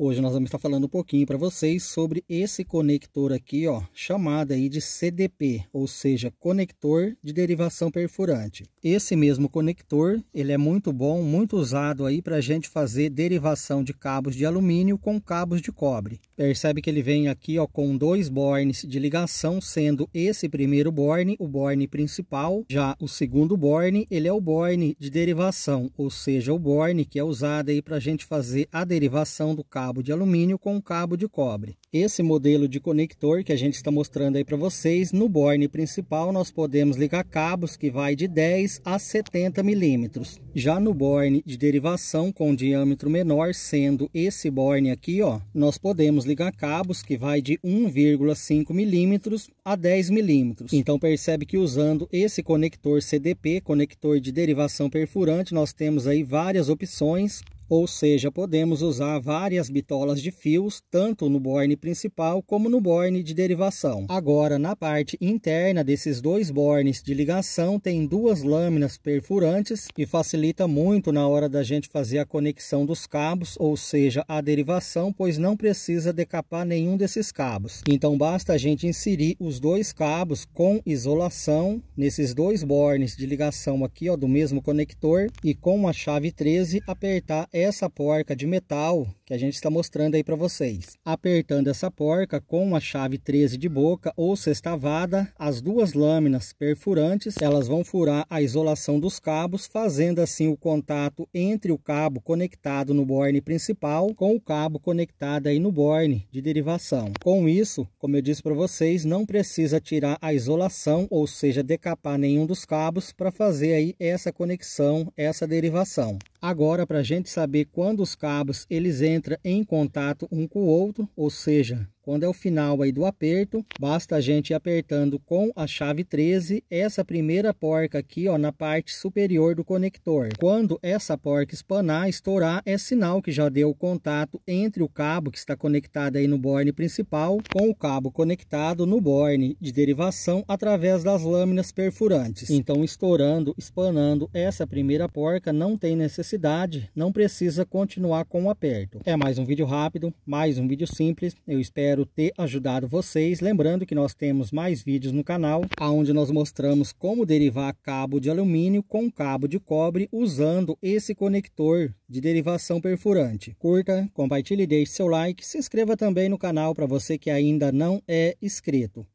Hoje nós vamos estar falando um pouquinho para vocês sobre esse conector aqui, ó, chamado aí de CDP, ou seja, conector de derivação perfurante. Esse mesmo conector, ele é muito bom, muito usado aí para a gente fazer derivação de cabos de alumínio com cabos de cobre. Percebe que ele vem aqui, ó, com dois bornes de ligação, sendo esse primeiro borne o borne principal, já o segundo borne, ele é o borne de derivação, ou seja, o borne que é usado aí para a gente fazer a derivação do cabo cabo de alumínio com um cabo de cobre. Esse modelo de conector que a gente está mostrando aí para vocês, no borne principal nós podemos ligar cabos que vai de 10 a 70 milímetros. Já no borne de derivação com diâmetro menor, sendo esse borne aqui, ó, nós podemos ligar cabos que vai de 1,5 milímetros a 10 milímetros. Então percebe que usando esse conector CDP, conector de derivação perfurante, nós temos aí várias opções ou seja, podemos usar várias bitolas de fios, tanto no borne principal como no borne de derivação. Agora, na parte interna desses dois bornes de ligação, tem duas lâminas perfurantes, que facilita muito na hora da gente fazer a conexão dos cabos, ou seja, a derivação, pois não precisa decapar nenhum desses cabos. Então, basta a gente inserir os dois cabos com isolação nesses dois bornes de ligação aqui, ó, do mesmo conector, e com a chave 13 apertar essa porca de metal que a gente está mostrando aí para vocês. Apertando essa porca com a chave 13 de boca ou sextavada, as duas lâminas perfurantes, elas vão furar a isolação dos cabos, fazendo assim o contato entre o cabo conectado no borne principal com o cabo conectado aí no borne de derivação. Com isso, como eu disse para vocês, não precisa tirar a isolação, ou seja, decapar nenhum dos cabos para fazer aí essa conexão, essa derivação. Agora, para a gente saber quando os cabos eles entram em contato um com o outro, ou seja, quando é o final aí do aperto, basta a gente ir apertando com a chave 13 essa primeira porca aqui, ó, na parte superior do conector. Quando essa porca espanar, estourar, é sinal que já deu contato entre o cabo que está conectado aí no borne principal com o cabo conectado no borne de derivação através das lâminas perfurantes. Então, estourando, espanando essa primeira porca, não tem necessidade, não precisa continuar com o aperto. É mais um vídeo rápido, mais um vídeo simples. Eu espero espero ter ajudado vocês. Lembrando que nós temos mais vídeos no canal, onde nós mostramos como derivar cabo de alumínio com cabo de cobre usando esse conector de derivação perfurante. Curta, compartilhe, deixe seu like, se inscreva também no canal para você que ainda não é inscrito.